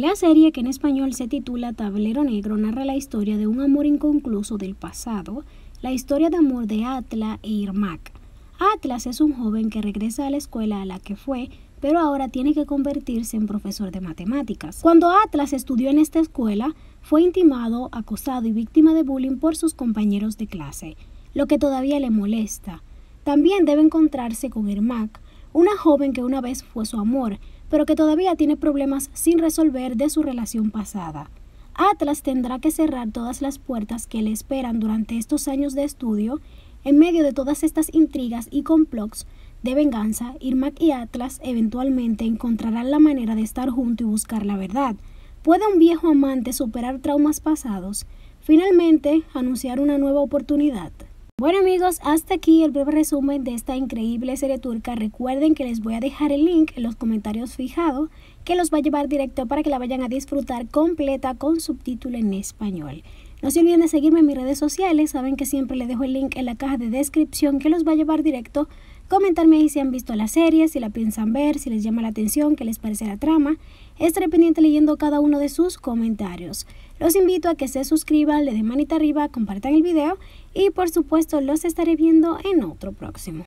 La serie, que en español se titula Tablero Negro, narra la historia de un amor inconcluso del pasado, la historia de amor de Atlas e Irmak. Atlas es un joven que regresa a la escuela a la que fue, pero ahora tiene que convertirse en profesor de matemáticas. Cuando Atlas estudió en esta escuela, fue intimado, acosado y víctima de bullying por sus compañeros de clase, lo que todavía le molesta. También debe encontrarse con Irmak, una joven que una vez fue su amor, pero que todavía tiene problemas sin resolver de su relación pasada. Atlas tendrá que cerrar todas las puertas que le esperan durante estos años de estudio. En medio de todas estas intrigas y complots de venganza, Irma y Atlas eventualmente encontrarán la manera de estar juntos y buscar la verdad. ¿Puede un viejo amante superar traumas pasados? Finalmente, anunciar una nueva oportunidad. Bueno amigos, hasta aquí el breve resumen de esta increíble serie turca. Recuerden que les voy a dejar el link en los comentarios fijados que los va a llevar directo para que la vayan a disfrutar completa con subtítulo en español. No se olviden de seguirme en mis redes sociales, saben que siempre les dejo el link en la caja de descripción que los va a llevar directo Comentarme ahí si han visto la serie, si la piensan ver, si les llama la atención, qué les parece la trama. Estaré pendiente leyendo cada uno de sus comentarios. Los invito a que se suscriban, le den manita arriba, compartan el video y por supuesto los estaré viendo en otro próximo.